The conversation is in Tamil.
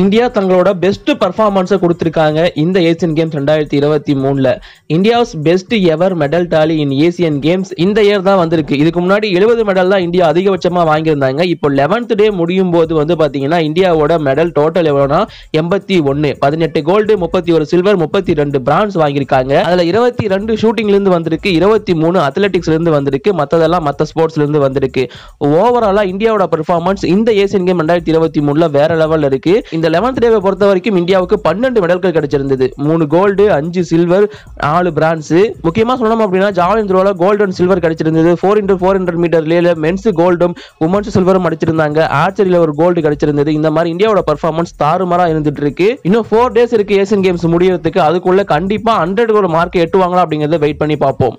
இந்தியா தங்களோட பெஸ்ட் பர்ஃபார்மன்ஸை கொடுத்துருக்காங்க இந்த ஏசியன் கேம்ஸ் ரெண்டாயிரத்தி இருபத்தி மூணில் India's best ever medal tally in Asian games இந்த இயர் தான் வந்திருக்கு இதுக்கு முன்னாடி எழுபது மெடல் தான் இந்தியா அதிகபட்சமாக வாங்கியிருந்தாங்க இப்போ லெவன்த் டே முடியும் போது வந்து பார்த்தீங்கன்னா இந்தியாவோட மெடல் டோட்டல் எவ்வளோனா எண்பத்தி ஒன்று பதினெட்டு கோல்டு முப்பத்தி ஒரு சில்வர் முப்பத்தி ரெண்டு பிரான்ஸ் வாங்கியிருக்காங்க அதில் இருபத்தி ரெண்டு ஷூட்டிங்லேருந்து வந்திருக்கு இருபத்தி மூணு அத்லெட்டிக்ஸ்லேருந்து வந்திருக்கு மற்றதெல்லாம் மற்ற ஸ்போர்ட்ஸ்லேருந்து வந்திருக்கு ஓவராலாக இந்தியாவோட பர்ஃபார்மன்ஸ் இந்த ஏசியன் கேம் ரெண்டாயிரத்தி இருபத்தி மூணில் வேற லெவலில் இருக்குது இந்த இந்த லெவன்த் டேவை பொறுத்த வரைக்கும் இந்தியாவுக்கு பன்னெண்டு மெடல்கள் கிடைச்சிருந்தது மூணு கோல்டு அஞ்சு சில்வர் நாலு பிரான்ஸு முக்கியமாக சொல்லணும் அப்படின்னா ஜாவலின் த்ரோவில் கோல்டு அண்ட் சில்வர் கிடைச்சிருந்தது four into four hundred metre லேல மென்ஸ் கோல்டும் உமன்ஸ் சில்வரும் அடிச்சிருந்தாங்க ஆர்ச்சரியில் ஒரு கோல்டு கிடைச்சிருந்தது இந்த மாதிரி இந்தியாவோட பர்ஃபார்மன்ஸ் தாறுமாறாக இருந்துட்டு இருக்கு இன்னும் ஃபோர் டேஸ் இருக்கு ஏசியன் கேம்ஸ் முடியறதுக்கு அதுக்குள்ள கண்டிப்பாக ஹண்ட்ரட் கோல் மார்க் எட்டுவாங்களா அப்படிங்கிறத வெயிட் பண்ணி பார்ப்போம்